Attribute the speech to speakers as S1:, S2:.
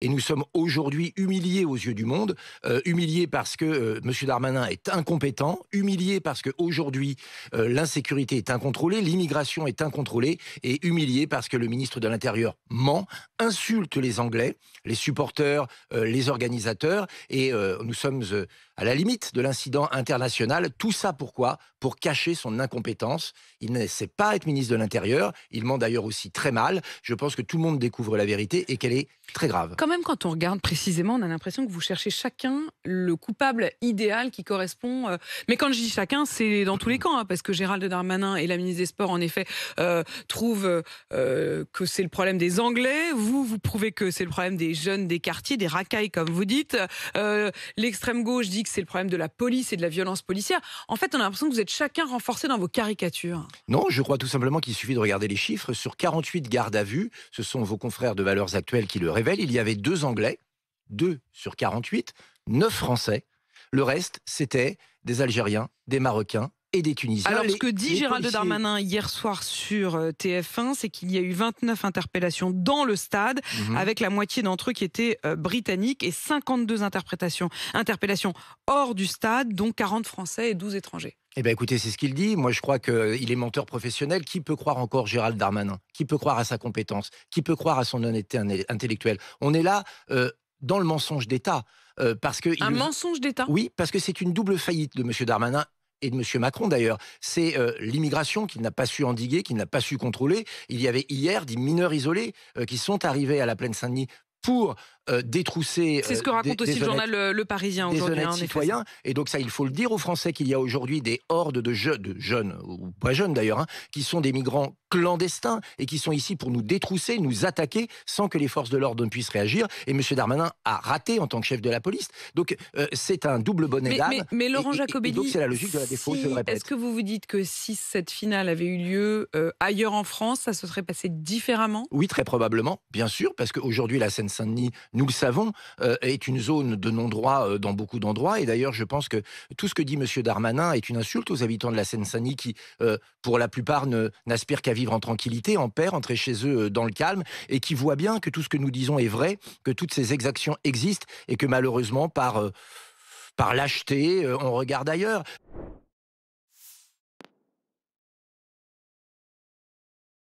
S1: et nous sommes aujourd'hui humiliés aux yeux du monde, euh, humiliés parce que euh, M. Darmanin est incompétent, humiliés parce qu'aujourd'hui aujourd'hui euh, l'insécurité est incontrôlée, l'immigration est incontrôlée, et humiliés parce que le ministre de l'Intérieur ment, insulte les Anglais, les supporters, les organisateurs, et nous sommes à la limite de l'incident international. Tout ça pourquoi Pour cacher son incompétence. Il ne sait pas être ministre de l'Intérieur. Il ment d'ailleurs aussi très mal. Je pense que tout le monde découvre la vérité et qu'elle est très grave.
S2: Quand même, quand on regarde précisément, on a l'impression que vous cherchez chacun le coupable idéal qui correspond. Euh, mais quand je dis chacun, c'est dans tous les camps, hein, parce que Gérald Darmanin et la ministre des Sports, en effet, euh, trouvent euh, que c'est le problème des Anglais. Vous, vous prouvez que c'est le problème des jeunes des quartiers, des racailles, comme vous dites. L'extrême gauche dit c'est le problème de la police et de la violence policière. En fait, on a l'impression que vous êtes chacun renforcé dans vos caricatures.
S1: Non, je crois tout simplement qu'il suffit de regarder les chiffres. Sur 48 gardes à vue, ce sont vos confrères de Valeurs Actuelles qui le révèlent, il y avait deux Anglais, deux sur 48, neuf Français. Le reste, c'était des Algériens, des Marocains, des Tunisiens. Alors, ce que dit Gérald Darmanin
S2: hier soir sur euh, TF1, c'est qu'il y a eu 29 interpellations dans le stade, mhm. avec la moitié d'entre eux qui étaient euh, britanniques et 52 interprétations, interpellations hors du stade, dont 40
S1: Français et 12 étrangers. Eh bien, écoutez, c'est ce qu'il dit. Moi, je crois qu'il euh, est menteur professionnel. Qui peut croire encore Gérald Darmanin Qui peut croire à sa compétence Qui peut croire à son honnêteté intellectuelle On est là dans le mensonge d'État. parce que un mensonge d'État. Oui, parce que c'est une double faillite de M. Darmanin et de M. Macron d'ailleurs, c'est euh, l'immigration qu'il n'a pas su endiguer, qu'il n'a pas su contrôler. Il y avait hier des mineurs isolés euh, qui sont arrivés à la Plaine Saint-Denis pour euh, détrousser. C'est ce que euh, raconte aussi le journal
S2: Le Parisien aujourd'hui. Des hein,
S1: citoyens. Et donc ça, il faut le dire aux Français qu'il y a aujourd'hui des hordes de, jeunes, ou pas jeunes d'ailleurs, hein, qui sont des migrants clandestins et qui sont ici pour nous détrousser, nous attaquer, sans que les forces de l'ordre ne puissent réagir. Et M. Darmanin a raté en tant que chef de la police. Donc euh, c'est un double bonnet Mais,
S2: Laurent Jacobelli, c'est la logique de la défaut, Est-ce que vous vous dites que si cette finale avait eu lieu ailleurs en France, ça se serait passé différemment
S1: Oui, très probablement, bien sûr, parce qu'aujourd'hui la Seine-Saint-Denis nous le savons, euh, est une zone de non-droit euh, dans beaucoup d'endroits. Et d'ailleurs, je pense que tout ce que dit M. Darmanin est une insulte aux habitants de la Seine-Saint-Denis qui, euh, pour la plupart, n'aspirent qu'à vivre en tranquillité, en paix, entrer chez eux dans le calme, et qui voient bien que tout ce que nous disons est vrai, que toutes ces exactions existent, et que malheureusement, par, par lâcheté, on regarde ailleurs.